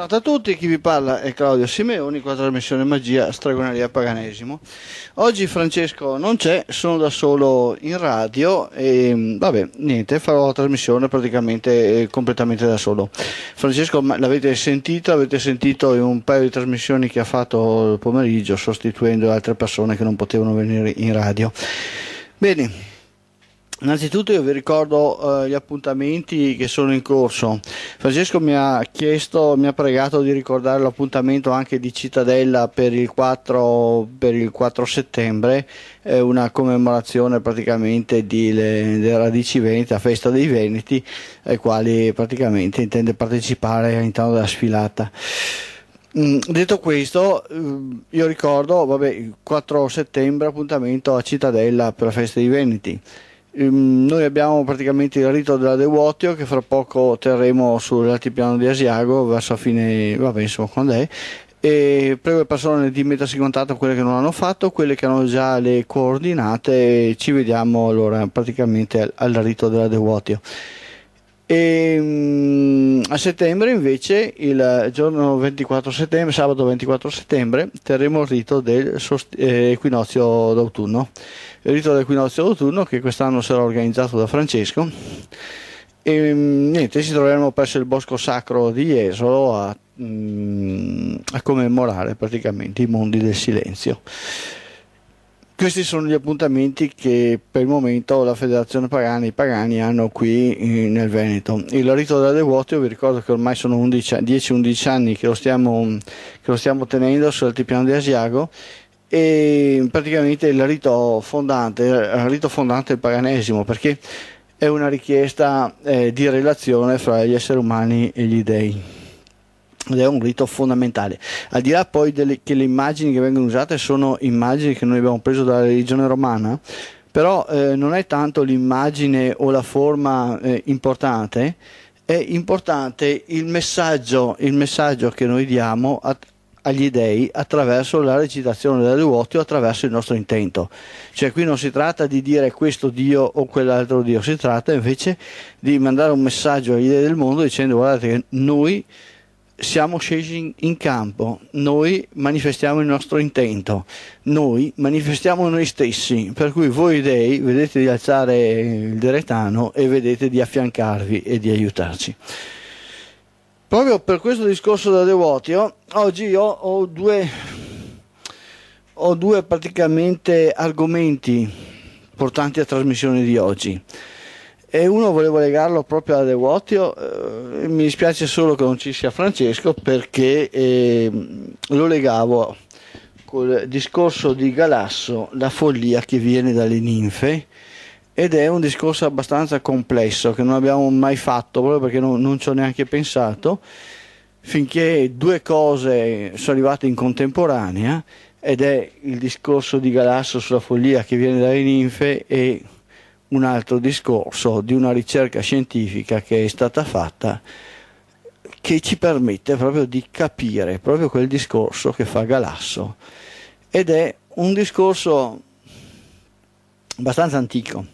Buongiorno a tutti, chi vi parla è Claudio Simeoni, con la trasmissione Magia Stragoneria Paganesimo. Oggi Francesco non c'è, sono da solo in radio e mm, vabbè, niente, farò la trasmissione praticamente eh, completamente da solo. Francesco l'avete sentito, l'avete sentito in un paio di trasmissioni che ha fatto il pomeriggio sostituendo altre persone che non potevano venire in radio. Bene, Innanzitutto io vi ricordo eh, gli appuntamenti che sono in corso. Francesco mi ha chiesto, mi ha pregato di ricordare l'appuntamento anche di Cittadella per il 4, per il 4 settembre, eh, una commemorazione praticamente delle, radici venete, la festa dei Veneti, ai quali praticamente intende partecipare all'interno della sfilata. Mm, detto questo, mm, io ricordo, vabbè, il 4 settembre appuntamento a Cittadella per la festa dei Veneti. Ehm, noi abbiamo praticamente il rito della Devotio che fra poco terremo sull'altipiano di Asiago verso fine, vabbè insomma quando è e prego le persone di mettersi in contatto quelle che non l'hanno fatto, quelle che hanno già le coordinate ci vediamo allora praticamente al, al rito della Devotio. E, ehm, a settembre invece, il giorno 24 settembre, sabato 24 settembre, terremo il rito dell'equinozio eh, d'autunno. Il rito dell'equinozio d'autunno che quest'anno sarà organizzato da Francesco. E ehm, niente, ci troveremo presso il bosco sacro di Jesolo a, mm, a commemorare praticamente i mondi del silenzio. Questi sono gli appuntamenti che per il momento la Federazione Pagani e i Pagani hanno qui eh, nel Veneto. Il rito della vuote, vi ricordo che ormai sono 10-11 anni che lo, stiamo, che lo stiamo tenendo sull'altipiano di Asiago e praticamente il rito fondante, il rito fondante è il paganesimo perché è una richiesta eh, di relazione fra gli esseri umani e gli dei ed è un rito fondamentale. Al di là poi delle, che le immagini che vengono usate sono immagini che noi abbiamo preso dalla religione romana, però eh, non è tanto l'immagine o la forma eh, importante, è importante il messaggio, il messaggio che noi diamo a, agli dei attraverso la recitazione delle Duotti o attraverso il nostro intento. Cioè qui non si tratta di dire questo Dio o quell'altro Dio, si tratta invece di mandare un messaggio agli dei del mondo dicendo guardate che noi siamo scesi in campo, noi manifestiamo il nostro intento, noi manifestiamo noi stessi, per cui voi dei vedete di alzare il deretano e vedete di affiancarvi e di aiutarci. Proprio per questo discorso da Devotio, oggi io ho due, ho due praticamente argomenti portanti a trasmissione di oggi e uno volevo legarlo proprio a De Guotio, eh, mi dispiace solo che non ci sia Francesco perché eh, lo legavo col discorso di Galasso, la follia che viene dalle ninfe ed è un discorso abbastanza complesso che non abbiamo mai fatto proprio perché non, non ci ho neanche pensato finché due cose sono arrivate in contemporanea ed è il discorso di Galasso sulla follia che viene dalle ninfe e un altro discorso di una ricerca scientifica che è stata fatta che ci permette proprio di capire proprio quel discorso che fa Galasso ed è un discorso abbastanza antico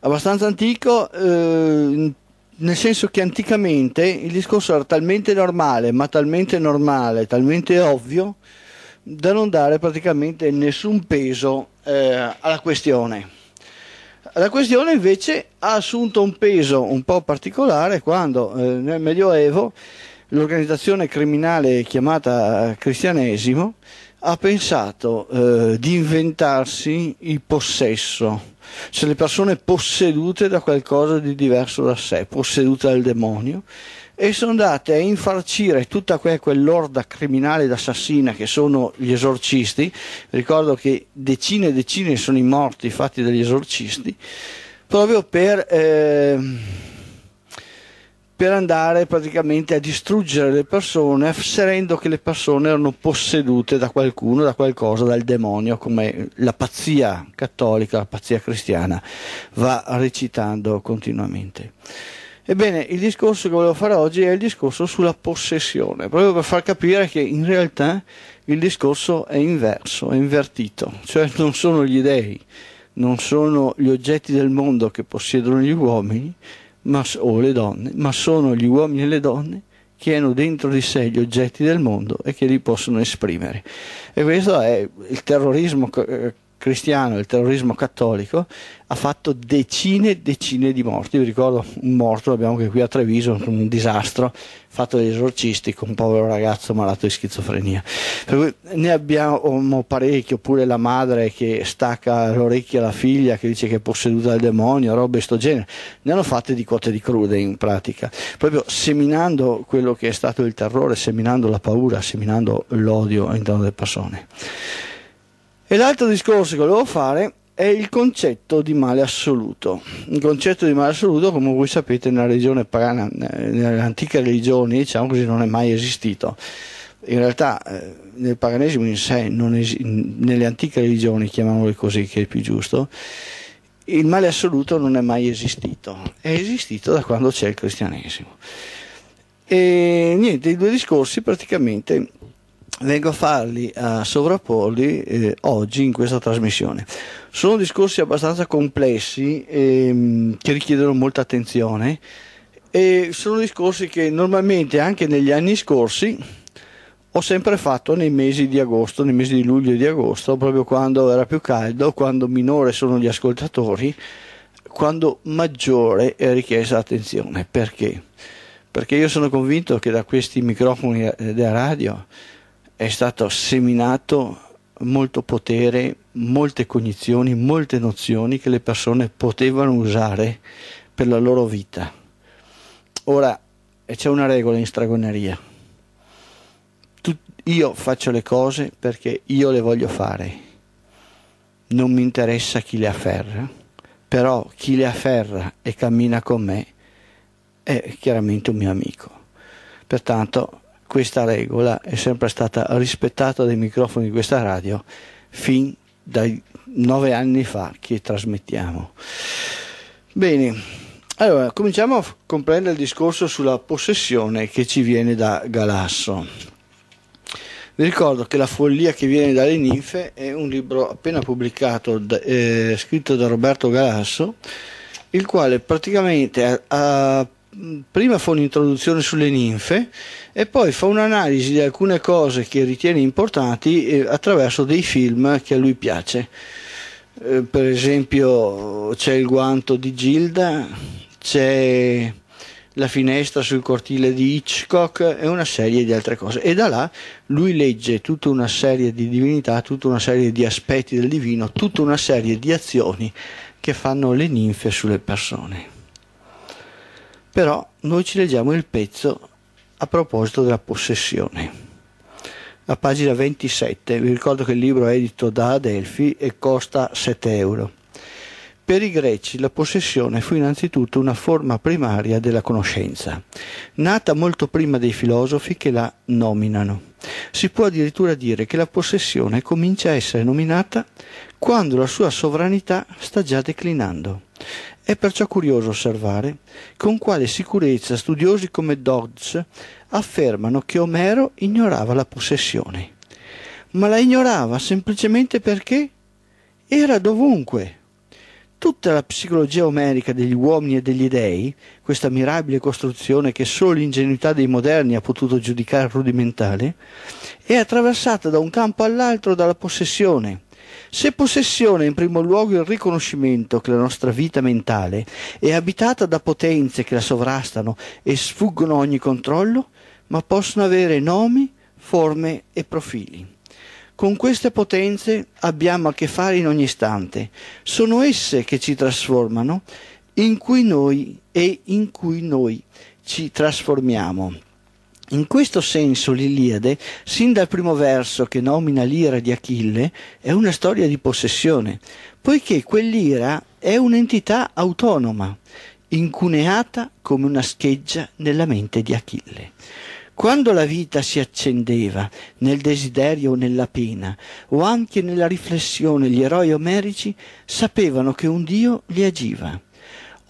abbastanza antico eh, nel senso che anticamente il discorso era talmente normale ma talmente normale talmente ovvio da non dare praticamente nessun peso eh, alla questione la questione invece ha assunto un peso un po' particolare quando eh, nel Medioevo l'organizzazione criminale chiamata cristianesimo ha pensato eh, di inventarsi il possesso, cioè le persone possedute da qualcosa di diverso da sé, possedute dal demonio, e sono andate a infarcire tutta que- quell'orda criminale ed assassina che sono gli esorcisti. Ricordo che decine e decine sono i morti fatti dagli esorcisti, proprio per, eh, per andare praticamente a distruggere le persone, asserendo che le persone erano possedute da qualcuno, da qualcosa, dal demonio, come la pazzia cattolica, la pazzia cristiana va recitando continuamente. Ebbene, il discorso che volevo fare oggi è il discorso sulla possessione, proprio per far capire che in realtà il discorso è inverso, è invertito, cioè non sono gli dei, non sono gli oggetti del mondo che possiedono gli uomini ma, o le donne, ma sono gli uomini e le donne che hanno dentro di sé gli oggetti del mondo e che li possono esprimere. E questo è il terrorismo eh, cristiano, il terrorismo cattolico, ha fatto decine e decine di morti. Vi ricordo un morto, l'abbiamo anche qui a Treviso, un disastro, fatto dagli esorcisti con un povero ragazzo malato di schizofrenia. Per cui ne abbiamo parecchi, oppure la madre che stacca l'orecchio alla figlia che dice che è posseduta dal demonio, robe di sto genere. Ne hanno fatte di cotte di crude in pratica, proprio seminando quello che è stato il terrore, seminando la paura, seminando l'odio all'interno delle persone. E l'altro discorso che volevo fare è il concetto di male assoluto. Il concetto di male assoluto, come voi sapete, nella religione pagana, eh, nelle antiche religioni, diciamo così, non è mai esistito. In realtà eh, nel paganesimo in sé, es- nelle antiche religioni, chiamiamole così, che è più giusto, il male assoluto non è mai esistito, è esistito da quando c'è il cristianesimo. E niente, i due discorsi praticamente vengo a farli a sovrapporli eh, oggi in questa trasmissione. Sono discorsi abbastanza complessi ehm, che richiedono molta attenzione e sono discorsi che normalmente anche negli anni scorsi ho sempre fatto nei mesi di agosto, nei mesi di luglio e di agosto, proprio quando era più caldo, quando minore sono gli ascoltatori, quando maggiore è richiesta attenzione. Perché? Perché io sono convinto che da questi microfoni eh, della radio è stato seminato molto potere, molte cognizioni, molte nozioni che le persone potevano usare per la loro vita. Ora eh, c'è una regola in stragoneria. io faccio le cose perché io le voglio fare. Non mi interessa chi le afferra, però chi le afferra e cammina con me è chiaramente un mio amico. Pertanto questa regola è sempre stata rispettata dai microfoni di questa radio fin dai nove anni fa che trasmettiamo. Bene, allora cominciamo a comprendere il discorso sulla possessione che ci viene da Galasso. Vi ricordo che La follia che viene dalle ninfe è un libro appena pubblicato, eh, scritto da Roberto Galasso, il quale praticamente ha prima fa un'introduzione sulle ninfe e poi fa un'analisi di alcune cose che ritiene importanti eh, attraverso dei film che a lui piace. Eh, per esempio c'è il guanto di Gilda, c'è la finestra sul cortile di Hitchcock e una serie di altre cose. E da là lui legge tutta una serie di divinità, tutta una serie di aspetti del divino, tutta una serie di azioni che fanno le ninfe sulle persone però noi ci leggiamo il pezzo a proposito della possessione. A pagina 27, vi ricordo che il libro è edito da Adelphi e costa 7 euro. Per i greci la possessione fu innanzitutto una forma primaria della conoscenza, nata molto prima dei filosofi che la nominano. Si può addirittura dire che la possessione comincia a essere nominata quando la sua sovranità sta già declinando. È perciò curioso osservare con quale sicurezza studiosi come Dodds affermano che Omero ignorava la possessione, ma la ignorava semplicemente perché era dovunque. Tutta la psicologia omerica degli uomini e degli dei, questa mirabile costruzione che solo l'ingenuità dei moderni ha potuto giudicare rudimentale, è attraversata da un campo all'altro dalla possessione, se possessione in primo luogo il riconoscimento che la nostra vita mentale è abitata da potenze che la sovrastano e sfuggono a ogni controllo, ma possono avere nomi, forme e profili. Con queste potenze abbiamo a che fare in ogni istante. Sono esse che ci trasformano in cui noi e in cui noi ci trasformiamo. In questo senso l'Iliade, sin dal primo verso che nomina l'ira di Achille, è una storia di possessione, poiché quell'ira è un'entità autonoma, incuneata come una scheggia nella mente di Achille. Quando la vita si accendeva nel desiderio o nella pena, o anche nella riflessione, gli eroi omerici sapevano che un Dio li agiva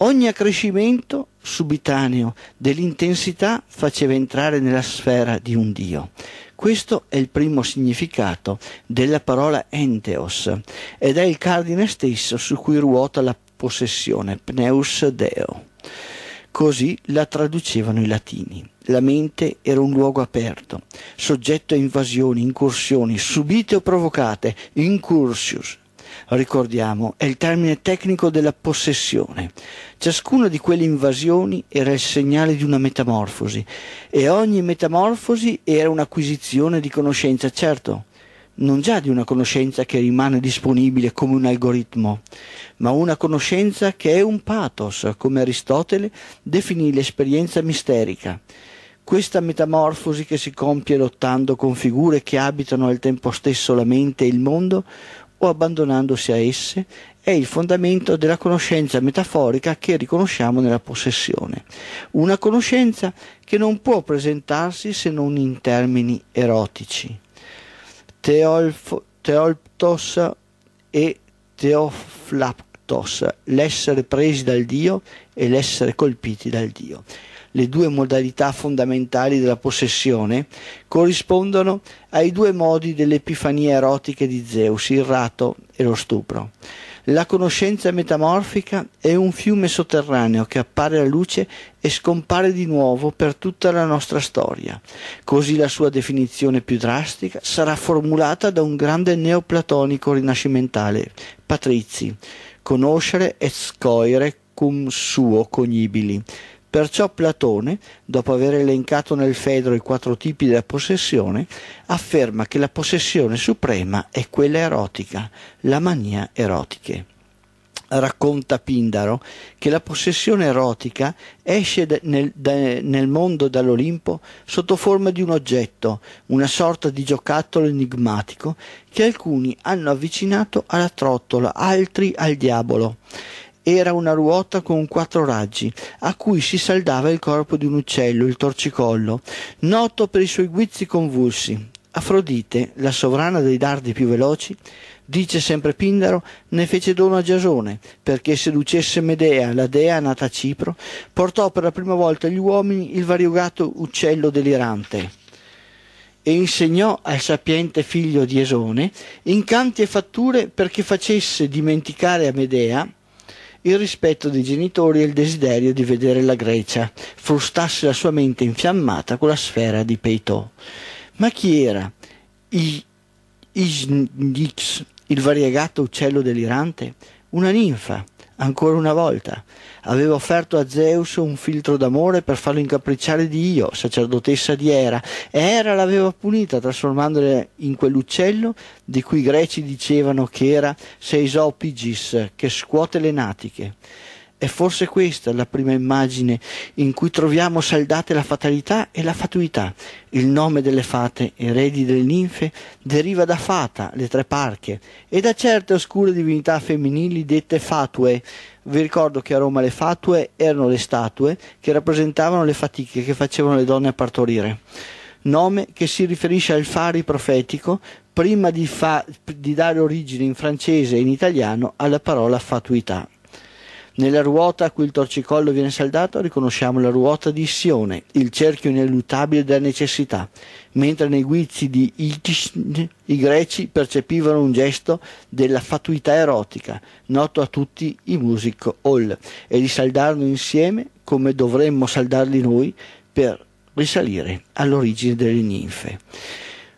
Ogni accrescimento subitaneo dell'intensità faceva entrare nella sfera di un Dio. Questo è il primo significato della parola enteos ed è il cardine stesso su cui ruota la possessione, pneus deo. Così la traducevano i latini. La mente era un luogo aperto, soggetto a invasioni, incursioni, subite o provocate, incursius, ricordiamo, è il termine tecnico della possessione. Ciascuna di quelle invasioni era il segnale di una metamorfosi e ogni metamorfosi era un'acquisizione di conoscenza, certo, non già di una conoscenza che rimane disponibile come un algoritmo, ma una conoscenza che è un pathos, come Aristotele definì l'esperienza misterica. Questa metamorfosi che si compie lottando con figure che abitano al tempo stesso la mente e il mondo o abbandonandosi a esse, è il fondamento della conoscenza metaforica che riconosciamo nella possessione. Una conoscenza che non può presentarsi se non in termini erotici. Teolfo, teolptos e teoflaptos, l'essere presi dal Dio e l'essere colpiti dal Dio le due modalità fondamentali della possessione, corrispondono ai due modi delle epifanie erotiche di Zeus, il rato e lo stupro. La conoscenza metamorfica è un fiume sotterraneo che appare alla luce e scompare di nuovo per tutta la nostra storia. Così la sua definizione più drastica sarà formulata da un grande neoplatonico rinascimentale, Patrizi. Conoscere et scoire cum suo cognibili, Perciò Platone, dopo aver elencato nel Fedro i quattro tipi della possessione, afferma che la possessione suprema è quella erotica, la mania erotiche racconta Pindaro che la possessione erotica esce nel, nel, mondo dall'Olimpo sotto forma di un oggetto, una sorta di giocattolo enigmatico che alcuni hanno avvicinato alla trottola, altri al diavolo. Era una ruota con quattro raggi, a cui si saldava il corpo di un uccello, il torcicollo, noto per i suoi guizzi convulsi. Afrodite, la sovrana dei dardi più veloci, dice sempre Pindaro, ne fece dono a Giasone, perché seducesse Medea, la dea nata a Cipro, portò per la prima volta agli uomini il variegato uccello delirante e insegnò al sapiente figlio di Esone incanti e fatture perché facesse dimenticare a Medea il rispetto dei genitori e il desiderio di vedere la Grecia, frustasse la sua mente infiammata con la sfera di Peitò. Ma chi era I- Isnix, il variegato uccello delirante? Una ninfa, Ancora una volta, aveva offerto a Zeus un filtro d'amore per farlo incapricciare di Io, sacerdotessa di Era, e Era l'aveva punita trasformandola in quell'uccello di cui i greci dicevano che era Seisopigis, che scuote le natiche. È forse questa la prima immagine in cui troviamo saldate la fatalità e la fatuità. Il nome delle fate, eredi delle ninfe, deriva da fata, le tre parche, e da certe oscure divinità femminili dette fatue. Vi ricordo che a Roma le fatue erano le statue che rappresentavano le fatiche che facevano le donne a partorire. Nome che si riferisce al fari profetico prima di, fa- di dare origine in francese e in italiano alla parola fatuità. Nella ruota a cui il torcicollo viene saldato riconosciamo la ruota di Sione, il cerchio ineluttabile della necessità, mentre nei guizzi di Ichishn i greci percepivano un gesto della fatuità erotica, noto a tutti i music hall, e di saldarlo insieme come dovremmo saldarli noi per risalire all'origine delle ninfe.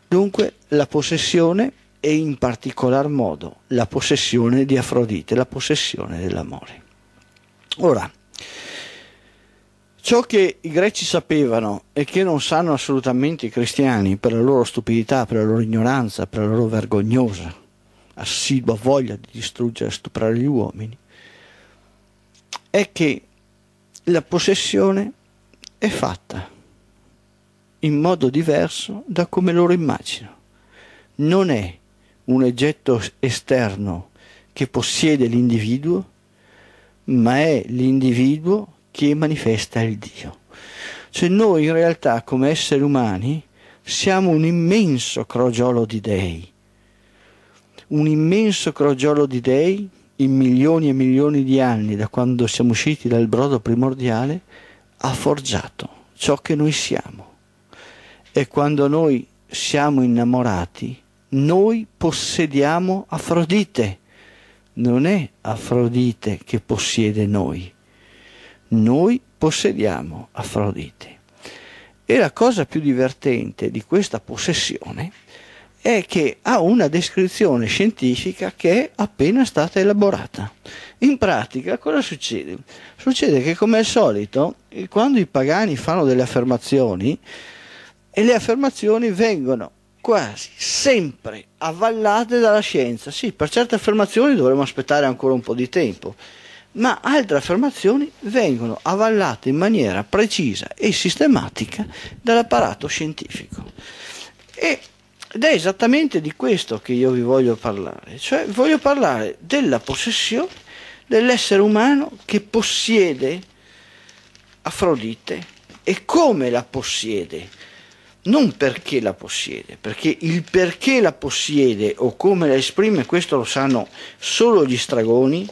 Dunque la possessione e in particolar modo la possessione di Afrodite, la possessione dell'amore. Ora, ciò che i greci sapevano e che non sanno assolutamente i cristiani per la loro stupidità, per la loro ignoranza, per la loro vergognosa, assidua voglia di distruggere e stuprare gli uomini, è che la possessione è fatta in modo diverso da come loro immaginano. Non è un oggetto esterno che possiede l'individuo, ma è l'individuo che manifesta il Dio. Cioè noi in realtà come esseri umani siamo un immenso crogiolo di dei, un immenso crogiolo di dei in milioni e milioni di anni da quando siamo usciti dal brodo primordiale ha forgiato ciò che noi siamo. E quando noi siamo innamorati, noi possediamo Afrodite non è Afrodite che possiede noi, noi possediamo Afrodite. E la cosa più divertente di questa possessione è che ha una descrizione scientifica che è appena stata elaborata. In pratica cosa succede? Succede che come al solito, quando i pagani fanno delle affermazioni, e le affermazioni vengono quasi sempre avvallate dalla scienza. Sì, per certe affermazioni dovremo aspettare ancora un po' di tempo, ma altre affermazioni vengono avallate in maniera precisa e sistematica dall'apparato scientifico. E, ed è esattamente di questo che io vi voglio parlare, cioè voglio parlare della possessione dell'essere umano che possiede Afrodite e come la possiede non perché la possiede, perché il perché la possiede o come la esprime, questo lo sanno solo gli stragoni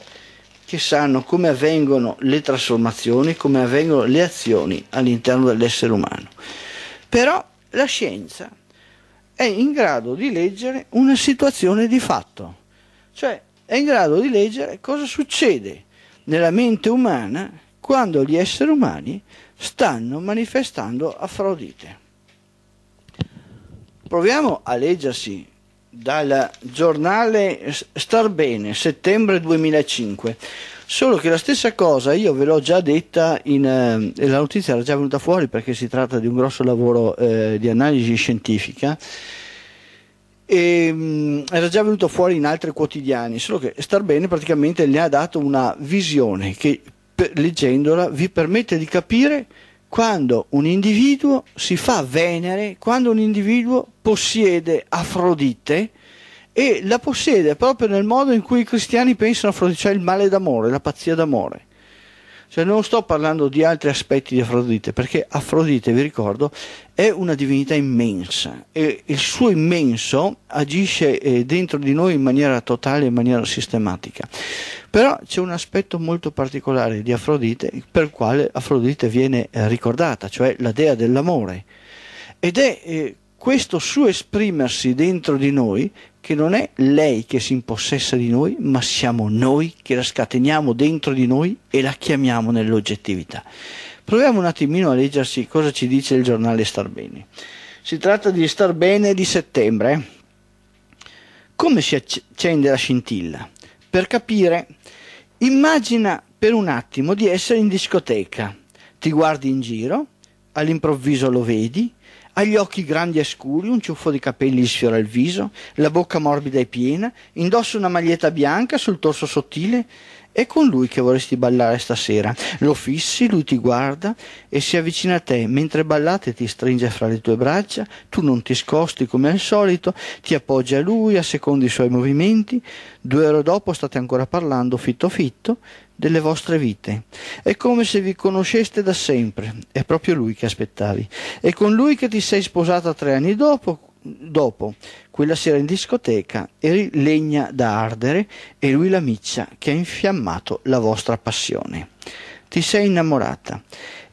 che sanno come avvengono le trasformazioni, come avvengono le azioni all'interno dell'essere umano. Però la scienza è in grado di leggere una situazione di fatto, cioè è in grado di leggere cosa succede nella mente umana quando gli esseri umani stanno manifestando afrodite. Proviamo a leggersi dal giornale Star Bene, settembre 2005. Solo che la stessa cosa io ve l'ho già detta, in, eh, la notizia era già venuta fuori perché si tratta di un grosso lavoro eh, di analisi scientifica, e, ehm, mh, era già venuto fuori in altri quotidiani, solo che Starbene praticamente ne ha dato una visione che per, leggendola vi permette di capire quando un individuo si fa venere, quando un individuo possiede Afrodite e la possiede proprio nel modo in cui i cristiani pensano a Afrodite, cioè il male d'amore, la pazzia d'amore. Cioè non sto parlando di altri aspetti di Afrodite, perché Afrodite, vi ricordo, è una divinità immensa e il suo immenso agisce eh, dentro di noi in maniera totale, in maniera sistematica. Però c'è un aspetto molto particolare di Afrodite per il quale Afrodite viene eh, ricordata, cioè la dea dell'amore. Ed è eh, questo suo esprimersi dentro di noi che non è lei che si impossessa di noi, ma siamo noi che la scateniamo dentro di noi e la chiamiamo nell'oggettività. Proviamo un attimino a leggersi cosa ci dice il giornale Starbene. Si tratta di Starbene di settembre. Eh? Come si accende la scintilla? Per capire, immagina per un attimo di essere in discoteca, ti guardi in giro, all'improvviso lo vedi, ha gli occhi grandi e scuri, un ciuffo di capelli gli sfiora il viso, la bocca morbida e piena, indossa una maglietta bianca sul torso sottile. È con lui che vorresti ballare stasera. Lo fissi, lui ti guarda e si avvicina a te. Mentre ballate ti stringe fra le tue braccia, tu non ti scosti come al solito, ti appoggi a lui, a secondo i suoi movimenti. Due ore dopo state ancora parlando fitto fitto, delle vostre vite. È come se vi conosceste da sempre, è proprio lui che aspettavi. È con lui che ti sei sposata tre anni dopo, dopo, quella sera in discoteca, eri legna da ardere e lui la miccia che ha infiammato la vostra passione. Ti sei innamorata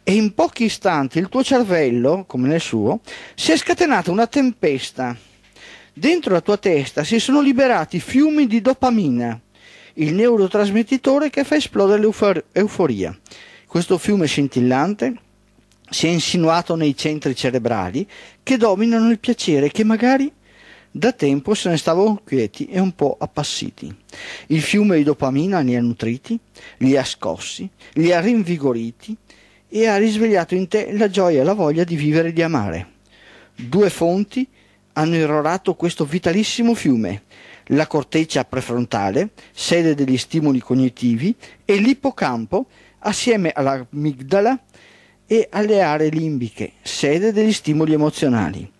e in pochi istanti il tuo cervello, come nel suo, si è scatenata una tempesta. Dentro la tua testa si sono liberati fiumi di dopamina il neurotrasmettitore che fa esplodere l'euforia. Questo fiume scintillante si è insinuato nei centri cerebrali che dominano il piacere che magari da tempo se ne stavano quieti e un po' appassiti. Il fiume di dopamina li ha nutriti, li ha scossi, li ha rinvigoriti e ha risvegliato in te la gioia e la voglia di vivere e di amare. Due fonti hanno irrorato questo vitalissimo fiume, la corteccia prefrontale, sede degli stimoli cognitivi, e l'ippocampo assieme all'amigdala e alle aree limbiche, sede degli stimoli emozionali.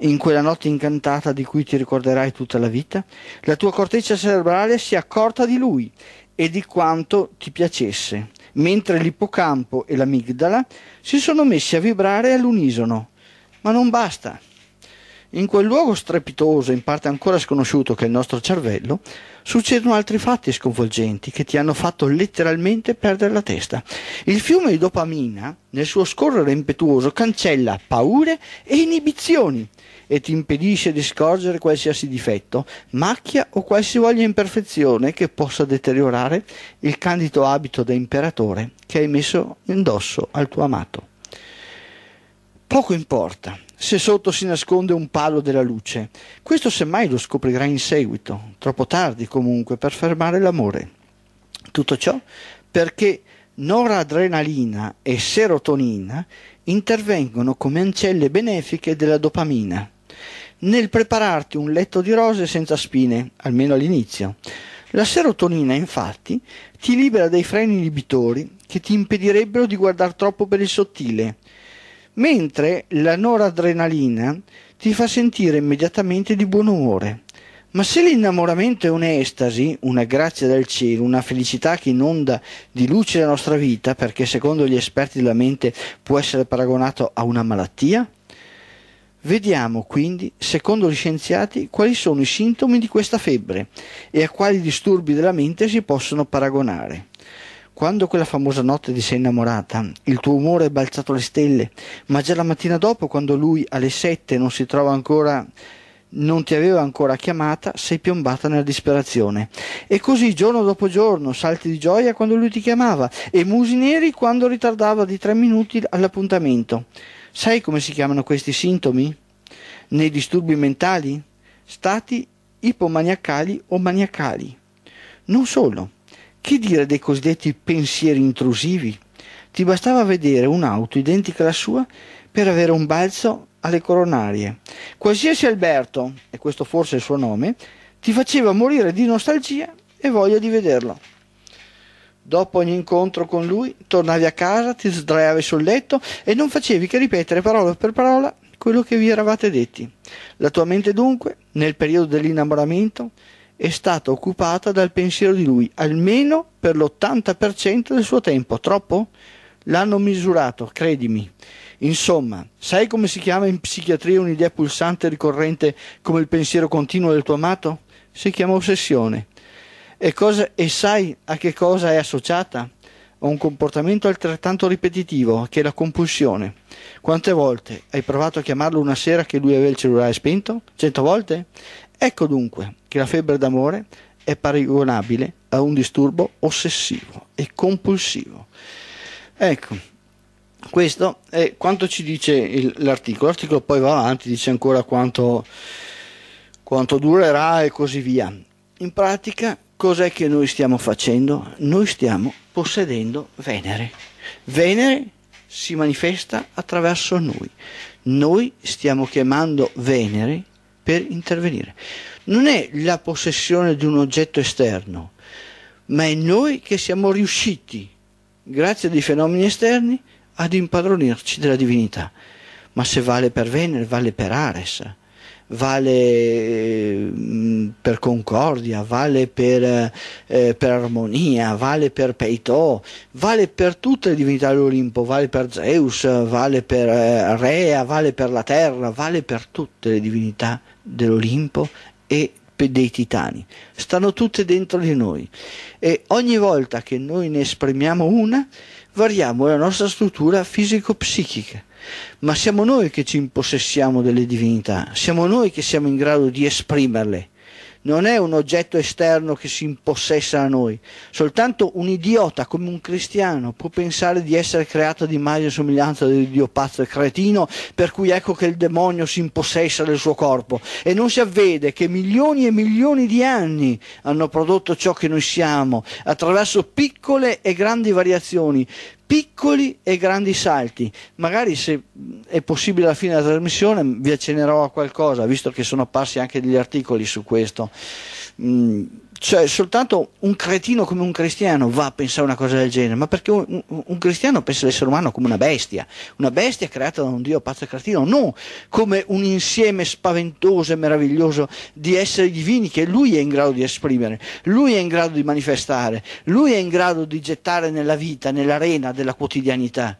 In quella notte incantata di cui ti ricorderai tutta la vita, la tua corteccia cerebrale si è accorta di lui e di quanto ti piacesse, mentre l'ippocampo e l'amigdala si sono messi a vibrare all'unisono. Ma non basta. In quel luogo strepitoso, in parte ancora sconosciuto che è il nostro cervello, succedono altri fatti sconvolgenti che ti hanno fatto letteralmente perdere la testa. Il fiume di dopamina, nel suo scorrere impetuoso, cancella paure e inibizioni e ti impedisce di scorgere qualsiasi difetto, macchia o qualsivoglia imperfezione che possa deteriorare il candido abito da imperatore che hai messo indosso al tuo amato. Poco importa se sotto si nasconde un palo della luce. Questo semmai lo scoprirà in seguito, troppo tardi comunque, per fermare l'amore. Tutto ciò perché noradrenalina e serotonina intervengono come ancelle benefiche della dopamina nel prepararti un letto di rose senza spine, almeno all'inizio. La serotonina, infatti, ti libera dai freni inibitori che ti impedirebbero di guardare troppo per il sottile mentre la noradrenalina ti fa sentire immediatamente di buon umore. Ma se l'innamoramento è un'estasi, una grazia dal cielo, una felicità che inonda di luce la nostra vita, perché secondo gli esperti della mente può essere paragonato a una malattia? Vediamo quindi, secondo gli scienziati, quali sono i sintomi di questa febbre e a quali disturbi della mente si possono paragonare. Quando quella famosa notte ti sei innamorata, il tuo umore è balzato alle stelle, ma già la mattina dopo, quando lui alle sette non si trova ancora non ti aveva ancora chiamata, sei piombata nella disperazione. E così giorno dopo giorno, salti di gioia quando lui ti chiamava e musi neri quando ritardava di tre minuti all'appuntamento. Sai come si chiamano questi sintomi? Nei disturbi mentali? Stati ipomaniacali o maniacali. Non solo. Che dire dei cosiddetti pensieri intrusivi? Ti bastava vedere un'auto identica alla sua per avere un balzo alle coronarie. Qualsiasi Alberto, e questo forse è il suo nome, ti faceva morire di nostalgia e voglia di vederlo. Dopo ogni incontro con lui, tornavi a casa, ti sdraiavi sul letto e non facevi che ripetere parola per parola quello che vi eravate detti. La tua mente dunque, nel periodo dell'innamoramento, è stata occupata dal pensiero di lui almeno per l'80% del suo tempo. Troppo? L'hanno misurato, credimi. Insomma, sai come si chiama in psichiatria un'idea pulsante e ricorrente come il pensiero continuo del tuo amato? Si chiama ossessione. E, cosa, e sai a che cosa è associata? A un comportamento altrettanto ripetitivo che è la compulsione. Quante volte hai provato a chiamarlo una sera che lui aveva il cellulare spento? Cento volte? Ecco dunque, che la febbre d'amore è paragonabile a un disturbo ossessivo e compulsivo. Ecco, questo è quanto ci dice il, l'articolo. L'articolo poi va avanti, dice ancora quanto, quanto durerà e così via. In pratica, cos'è che noi stiamo facendo? Noi stiamo possedendo Venere. Venere si manifesta attraverso noi. Noi stiamo chiamando Venere per intervenire non è la possessione di un oggetto esterno, ma è noi che siamo riusciti, grazie a dei fenomeni esterni, ad impadronirci della divinità. Ma se vale per Venere, vale per Ares, vale mm, per concordia, vale per, eh, per armonia, vale per Peitò, vale per tutte le divinità dell'Olimpo, vale per Zeus, vale per eh, Rea, vale per la terra, vale per tutte le divinità dell'Olimpo e dei titani, stanno tutte dentro di noi e ogni volta che noi ne esprimiamo una variamo la nostra struttura fisico-psichica. Ma siamo noi che ci impossessiamo delle divinità, siamo noi che siamo in grado di esprimerle non è un oggetto esterno che si impossessa a noi. Soltanto un idiota come un cristiano può pensare di essere creato ad immagine e somiglianza del Dio pazzo e cretino, per cui ecco che il demonio si impossessa del suo corpo e non si avvede che milioni e milioni di anni hanno prodotto ciò che noi siamo attraverso piccole e grandi variazioni, piccoli e grandi salti. Magari se è possibile alla fine della trasmissione vi accennerò a qualcosa, visto che sono apparsi anche degli articoli su questo. Mm cioè soltanto un cretino come un cristiano va a pensare una cosa del genere, ma perché un, un cristiano pensa l'essere umano come una bestia, una bestia creata da un Dio pazzo e cretino, non come un insieme spaventoso e meraviglioso di esseri divini che lui è in grado di esprimere, lui è in grado di manifestare, lui è in grado di gettare nella vita, nell'arena della quotidianità.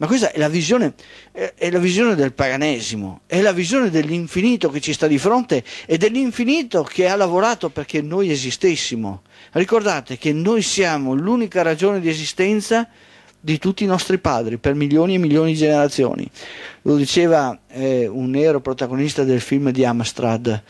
Ma questa è la visione, è la visione del paganesimo, è la visione dell'infinito che ci sta di fronte e dell'infinito che ha lavorato perché noi esistessimo. Ricordate che noi siamo l'unica ragione di esistenza di tutti i nostri padri per milioni e milioni di generazioni. Lo diceva eh, un nero protagonista del film di Amstrad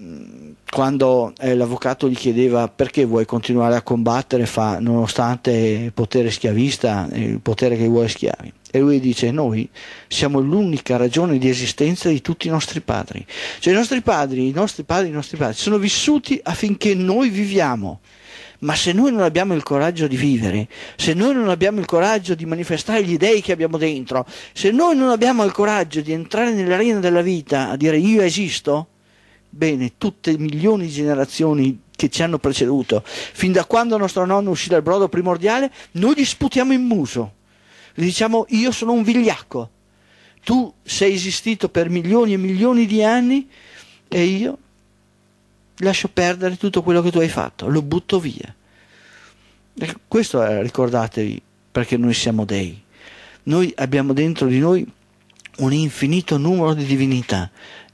mm, quando eh, l'avvocato gli chiedeva perché vuoi continuare a combattere fa, nonostante il potere schiavista, il potere che vuoi schiavi. E lui dice noi siamo l'unica ragione di esistenza di tutti i nostri padri. Cioè i nostri padri, i nostri padri, i nostri padri sono vissuti affinché noi viviamo. Ma se noi non abbiamo il coraggio di vivere, se noi non abbiamo il coraggio di manifestare gli dei che abbiamo dentro, se noi non abbiamo il coraggio di entrare nell'arena della vita a dire io esisto, bene tutte milioni di generazioni che ci hanno preceduto, fin da quando nostro nonno uscì dal brodo primordiale, noi gli sputiamo in muso. Gli diciamo io sono un vigliacco. Tu sei esistito per milioni e milioni di anni e io lascio perdere tutto quello che tu hai fatto, lo butto via. questo è, ricordatevi, perché noi siamo dei. Noi abbiamo dentro di noi un infinito numero di divinità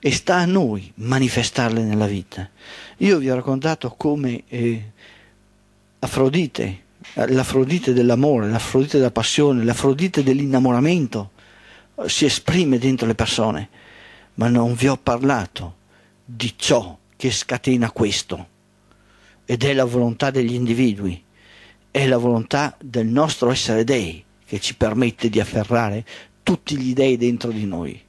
e sta a noi manifestarle nella vita. Io vi ho raccontato come eh, Afrodite, l'Afrodite dell'amore, l'Afrodite della passione, l'Afrodite dell'innamoramento eh, si esprime dentro le persone, ma non vi ho parlato di ciò che scatena questo ed è la volontà degli individui, è la volontà del nostro essere dei che ci permette di afferrare tutti gli dei dentro di noi.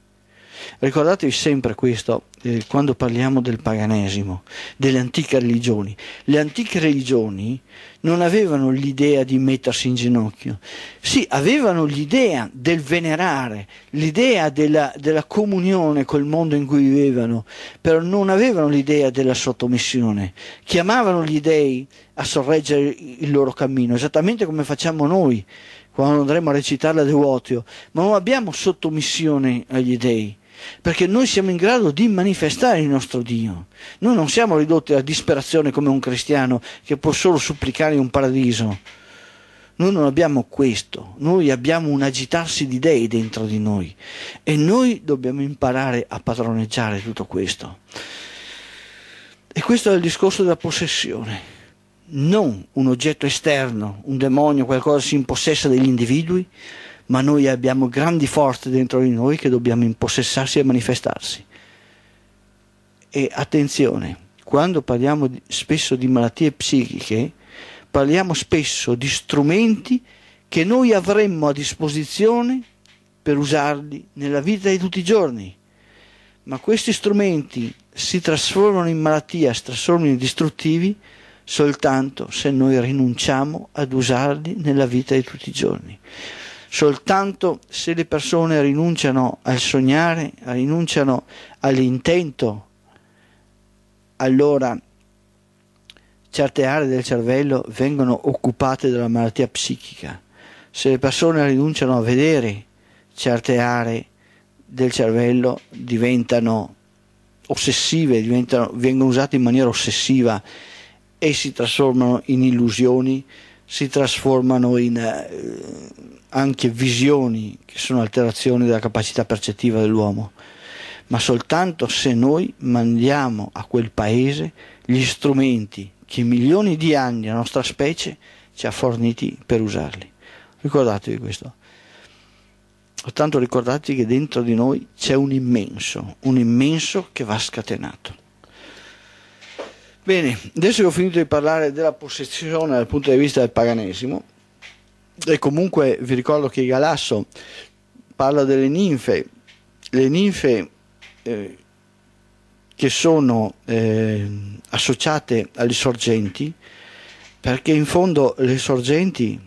Ricordatevi sempre questo eh, quando parliamo del paganesimo, delle antiche religioni. Le antiche religioni non avevano l'idea di mettersi in ginocchio, sì, avevano l'idea del venerare, l'idea della, della comunione col mondo in cui vivevano, però non avevano l'idea della sottomissione. Chiamavano gli dei a sorreggere il loro cammino, esattamente come facciamo noi quando andremo a recitare la Devotio, ma non abbiamo sottomissione agli dei perché noi siamo in grado di manifestare il nostro Dio. Noi non siamo ridotti alla disperazione come un cristiano che può solo supplicare un paradiso. Noi non abbiamo questo, noi abbiamo un agitarsi di dei dentro di noi e noi dobbiamo imparare a padroneggiare tutto questo. E questo è il discorso della possessione. Non un oggetto esterno, un demonio, qualcosa si impossessa degli individui, ma noi abbiamo grandi forze dentro di noi che dobbiamo impossessarsi e manifestarsi. E attenzione, quando parliamo spesso di malattie psichiche, parliamo spesso di strumenti che noi avremmo a disposizione per usarli nella vita di tutti i giorni. Ma questi strumenti si trasformano in malattia, si trasformano in distruttivi soltanto se noi rinunciamo ad usarli nella vita di tutti i giorni. Soltanto se le persone rinunciano al sognare, rinunciano all'intento, allora certe aree del cervello vengono occupate dalla malattia psichica. Se le persone rinunciano a vedere, certe aree del cervello diventano ossessive, diventano, vengono usate in maniera ossessiva e si trasformano in illusioni si trasformano in eh, anche visioni che sono alterazioni della capacità percettiva dell'uomo, ma soltanto se noi mandiamo a quel paese gli strumenti che milioni di anni la nostra specie ci ha forniti per usarli. Ricordatevi questo. Soltanto ricordatevi che dentro di noi c'è un immenso, un immenso che va scatenato. Bene, adesso che ho finito di parlare della possessione dal punto di vista del paganesimo, e comunque vi ricordo che Galasso parla delle ninfe, le ninfe eh, che sono eh, associate alle sorgenti, perché in fondo le sorgenti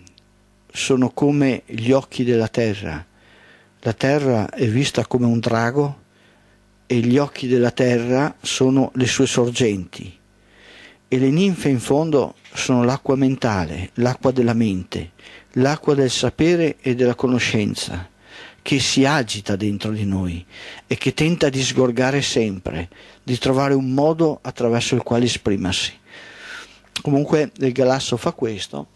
sono come gli occhi della terra, la terra è vista come un drago e gli occhi della terra sono le sue sorgenti e le ninfe in fondo sono l'acqua mentale, l'acqua della mente, l'acqua del sapere e della conoscenza, che si agita dentro di noi e che tenta di sgorgare sempre, di trovare un modo attraverso il quale esprimersi. Comunque il Galasso fa questo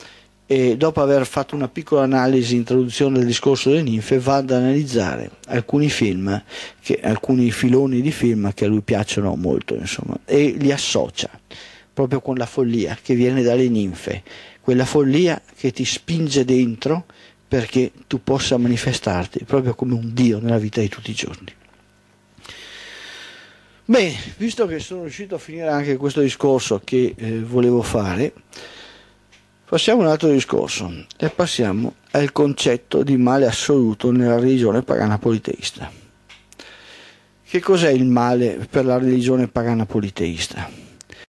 e dopo aver fatto una piccola analisi, introduzione del discorso delle ninfe, va ad analizzare alcuni film, che, alcuni filoni di film che a lui piacciono molto, insomma, e li associa proprio con la follia che viene dalle ninfe, quella follia che ti spinge dentro perché tu possa manifestarti proprio come un Dio nella vita di tutti i giorni. Bene, visto che sono riuscito a finire anche questo discorso che eh, volevo fare, passiamo a un altro discorso e passiamo al concetto di male assoluto nella religione pagana politeista. Che cos'è il male per la religione pagana politeista?